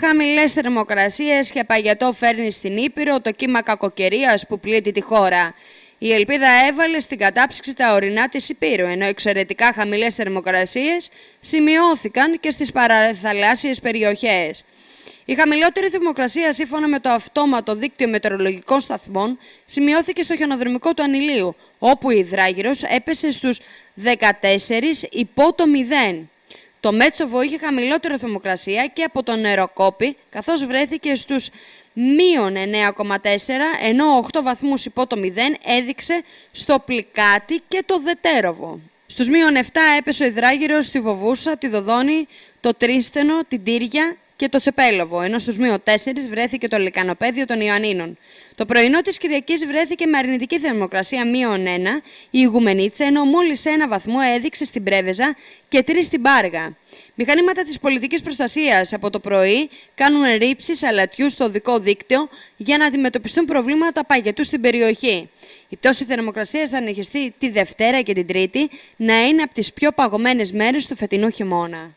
Χαμηλές θερμοκρασίες και παγιατό φέρνει στην Ήπειρο το κύμα κακοκαιρίας που πλήττει τη χώρα. Η ελπίδα έβαλε στην κατάψυξη τα ορεινά της Ήπειρου, ενώ εξαιρετικά χαμηλές θερμοκρασίες σημειώθηκαν και στις παραθαλάσσιες περιοχές. Η χαμηλότερη θερμοκρασία, σύμφωνα με το αυτόματο δίκτυο μετεωρολογικών σταθμών, σημειώθηκε στο χιονοδρομικό του Ανηλίου, όπου η υδράγυρος έπεσε στους 14 υπό το 0. Το Μέτσοβο είχε χαμηλότερη θερμοκρασία και από τον νεροκόπη, καθώς βρέθηκε στους μείον 9,4, ενώ 8 βαθμούς υπό το 0 έδειξε στο Πλικάτι και το Δετέροβο. Στους μείον 7 έπεσε ο Ιδράγυρος στη Βοβούσα, τη Δοδόνη, το Τρίστενο, την Τύρια και το Τσεπέλοβο, ενώ στου μείω 4 βρέθηκε το λικανοπέδιο των Ιωαννίνων. Το πρωινό της Κυριακής βρέθηκε με αρνητική θερμοκρασία μείον 1 η Ιγουμενίτσα, ενώ μόλις ένα βαθμό έδειξε στην Πρέβεζα και 3 στην Πάργα. Μηχανήματα της πολιτικής προστασίας από το πρωί κάνουν ρήψεις αλατιού στο οδικό δίκτυο για να αντιμετωπιστούν προβλήματα παγετού στην περιοχή. Η πτώση θερμοκρασία θα συνεχιστεί τη Δευτέρα και την Τρίτη να είναι από τις πιο παγωμένες μέρες του φετινού χειμώνα.